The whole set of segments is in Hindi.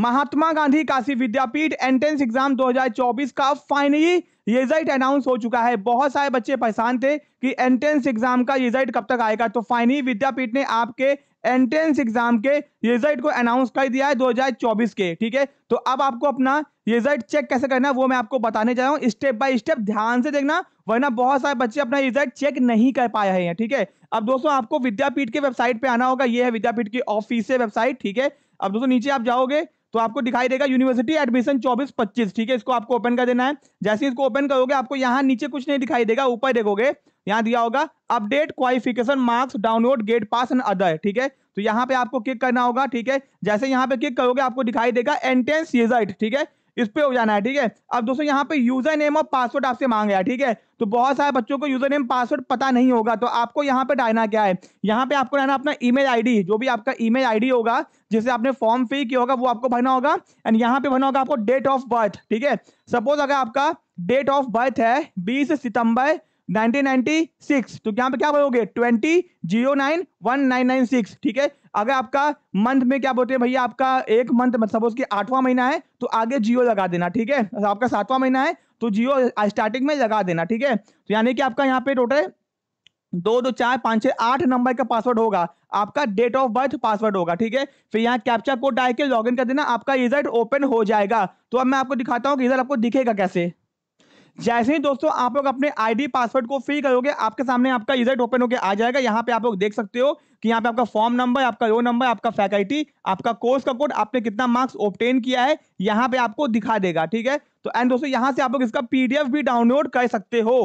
महात्मा गांधी काशी विद्यापीठ एंट्रेंस एग्जाम 2024 का फाइनली रिजल्ट अनाउंस हो चुका है बहुत सारे बच्चे परेशान थे कि एंट्रेंस एग्जाम का रिजल्ट कब तक आएगा तो फाइनली विद्यापीठ ने आपके एंट्रेंस एग्जाम के रिजल्ट को अनाउंस कर दिया है 2024 के ठीक है तो अब आपको अपना रिजल्ट चेक कैसे करना है वो मैं आपको बताने जा रहा हूँ स्टेप बाय स्टेप ध्यान से देखना वरना बहुत सारे बच्चे अपना रिजल्ट चेक नहीं कर पाए हैं ठीक है अब दोस्तों आपको विद्यापीठ के वेबसाइट पे आना होगा ये है विद्यापीठ की ऑफिस वेबसाइट ठीक है अब दोस्तों नीचे आप जाओगे तो आपको दिखाई देगा यूनिवर्सिटी एडमिशन चौबीस पच्चीस ठीक है इसको आपको ओपन कर देना है जैसे इसको ओपन करोगे आपको यहाँ नीचे कुछ नहीं दिखाई देगा ऊपर देखोगे यहाँ दिया होगा update qualification marks download gate pass and other ठीक है तो यहाँ पे आपको क्लिक करना होगा ठीक है जैसे यहाँ पे क्लिक करोगे आपको दिखाई देगा एंटेंस रिजल्ट ठीक है इस पे हो जाना है ठीक है अब दोस्तों यहाँ पे यूजर नेम और पासवर्ड आपसे मांग रहा है ठीक है तो बहुत सारे बच्चों को यूजर नेम पासवर्ड पता नहीं होगा तो आपको यहाँ पे डालना क्या है यहाँ पे आपको डालना अपना ईमेल आईडी जो भी आपका ईमेल आईडी होगा जिसे आपने फॉर्म फिल किया होगा वो आपको भरना होगा एंड यहाँ पे भरना होगा आपको डेट ऑफ बर्थ ठीक है सपोज अगर आपका डेट ऑफ बर्थ है बीस सितंबर 1996 तो यहाँ पे क्या बोलोगे twenty zero nine one nine nine six ठीक है अगर आपका मंथ में क्या बोलते हैं भैया आपका एक मंथ मतलब सपोज कि आठवां महीना है तो आगे जियो लगा देना ठीक है तो आपका सातवां महीना है तो जियो स्टार्टिंग में लगा देना ठीक है तो यानी कि आपका यहाँ पे टोटल दो दो चार पाँच छः आठ नंबर का पासवर्ड होगा आपका डेट ऑफ बर्थ पासवर्ड होगा ठीक है फिर यहाँ कैप्चा कोड डाल के लॉग कर देना आपका रिजल्ट ओपन हो जाएगा तो अब मैं आपको दिखाता हूँ कि रिजल्ट आपको दिखेगा कैसे जैसे ही दोस्तों आप लोग अपने आईडी पासवर्ड को फिल करोगे आपके सामने आपका रिजल्ट ओपन होकर आ जाएगा यहाँ पे आप लोग देख सकते हो कि यहाँ पे आपका फॉर्म नंबर आपका रो नंबर आपका फैकल्टी आपका कोर्स का कोड आपने कितना मार्क्स ऑप्टेन किया है यहाँ पे आपको दिखा देगा ठीक है तो एंड दोस्तों यहाँ से आप लोग इसका पीडीएफ भी डाउनलोड कर सकते हो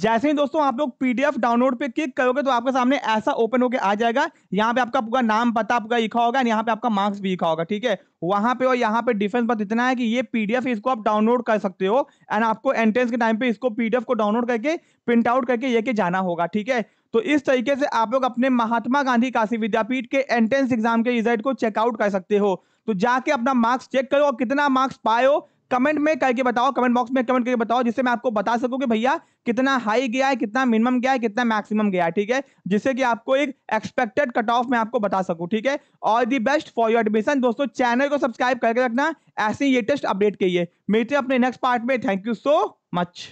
जैसे ही दोस्तों आप लोग पीडीएफ डाउनलोड पे क्लिक करोगे तो आपके सामने ऐसा ओपन होकर आ जाएगा यहाँ पे आपका पूरा नाम पता आपका लिखा होगा यहाँ पे आपका मार्क्स भी लिखा होगा ठीक है वहां पे और यहाँ पे डिफरेंस बस इतना है कि ये पीडीएफ इसको आप डाउनलोड कर सकते हो एंड आपको एंट्रेंस के टाइम पे इसको पीडीएफ को डाउनलोड करके प्रिंट आउट करके लेके जाना होगा ठीक है तो इस तरीके से आप लोग अपने महात्मा गांधी काशी विद्यापीठ के एंट्रेंस एग्जाम के रिजल्ट को चेकआउट कर सकते हो तो जाके अपना मार्क्स चेक करो और कितना मार्क्स पाए हो कमेंट में करके बताओ कमेंट बॉक्स में कमेंट करके बताओ जिससे मैं आपको बता सकूं कि भैया कितना हाई गया है कितना मिनिमम गया है कितना मैक्सिमम गया है ठीक है जिससे कि आपको एक एक्सपेक्टेड कट ऑफ में आपको बता सकूं ठीक है all the best for your admission दोस्तों चैनल को सब्सक्राइब करके रखना ऐसे लेटेस्ट अपडेट के लिए मिलते अपने नेक्स्ट पार्ट में थैंक यू सो मच